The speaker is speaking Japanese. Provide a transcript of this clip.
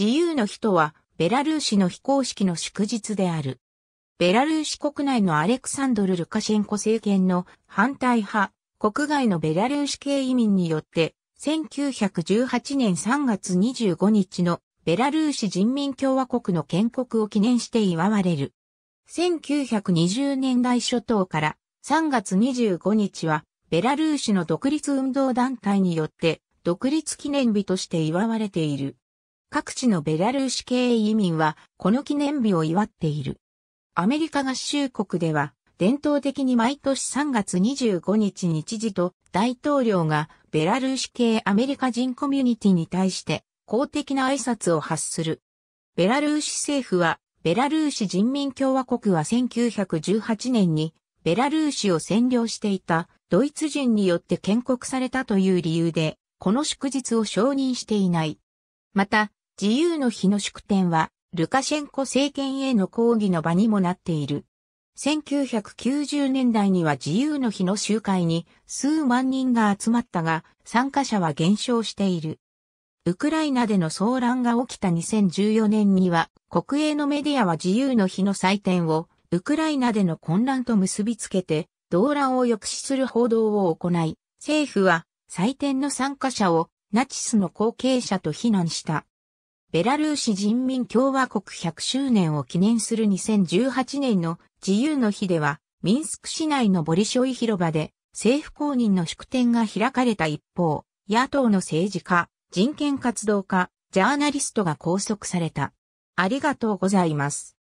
自由の日とは、ベラルーシの非公式の祝日である。ベラルーシ国内のアレクサンドル・ルカシェンコ政権の反対派、国外のベラルーシ系移民によって、1918年3月25日のベラルーシ人民共和国の建国を記念して祝われる。1920年代初頭から3月25日はベラルーシの独立運動団体によって独立記念日として祝われている。各地のベラルーシ系移民はこの記念日を祝っている。アメリカ合衆国では伝統的に毎年3月25日に知事と大統領がベラルーシ系アメリカ人コミュニティに対して公的な挨拶を発する。ベラルーシ政府はベラルーシ人民共和国は1918年にベラルーシを占領していたドイツ人によって建国されたという理由でこの祝日を承認していない。また、自由の日の祝典は、ルカシェンコ政権への抗議の場にもなっている。1990年代には自由の日の集会に数万人が集まったが、参加者は減少している。ウクライナでの騒乱が起きた2014年には、国営のメディアは自由の日の祭典を、ウクライナでの混乱と結びつけて、動乱を抑止する報道を行い、政府は祭典の参加者をナチスの後継者と非難した。ベラルーシ人民共和国100周年を記念する2018年の自由の日では、ミンスク市内のボリショイ広場で政府公認の祝典が開かれた一方、野党の政治家、人権活動家、ジャーナリストが拘束された。ありがとうございます。